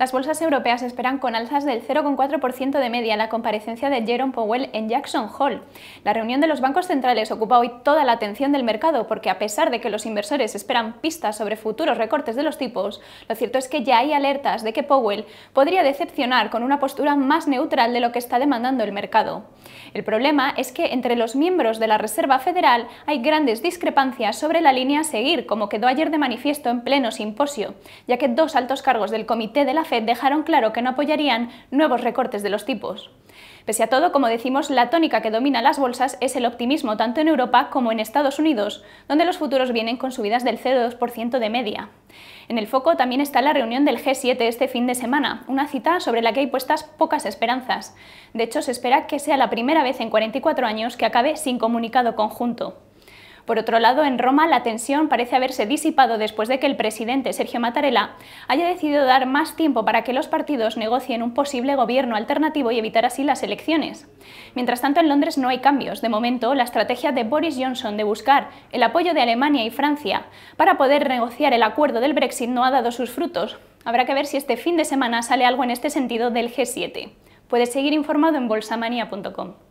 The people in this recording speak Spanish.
Las bolsas europeas esperan con alzas del 0,4% de media la comparecencia de Jerome Powell en Jackson Hole. La reunión de los bancos centrales ocupa hoy toda la atención del mercado porque a pesar de que los inversores esperan pistas sobre futuros recortes de los tipos, lo cierto es que ya hay alertas de que Powell podría decepcionar con una postura más neutral de lo que está demandando el mercado. El problema es que entre los miembros de la Reserva Federal hay grandes discrepancias sobre la línea a seguir, como quedó ayer de manifiesto en pleno simposio, ya que dos altos cargos del Comité de la Fed dejaron claro que no apoyarían nuevos recortes de los tipos. Pese a todo, como decimos, la tónica que domina las bolsas es el optimismo tanto en Europa como en Estados Unidos, donde los futuros vienen con subidas del 0,2% de media. En el foco también está la reunión del G7 este fin de semana, una cita sobre la que hay puestas pocas esperanzas. De hecho, se espera que sea la primera vez en 44 años que acabe sin comunicado conjunto. Por otro lado, en Roma la tensión parece haberse disipado después de que el presidente Sergio Mattarella haya decidido dar más tiempo para que los partidos negocien un posible gobierno alternativo y evitar así las elecciones. Mientras tanto, en Londres no hay cambios. De momento, la estrategia de Boris Johnson de buscar el apoyo de Alemania y Francia para poder negociar el acuerdo del Brexit no ha dado sus frutos. Habrá que ver si este fin de semana sale algo en este sentido del G7. Puedes seguir informado en bolsamania.com.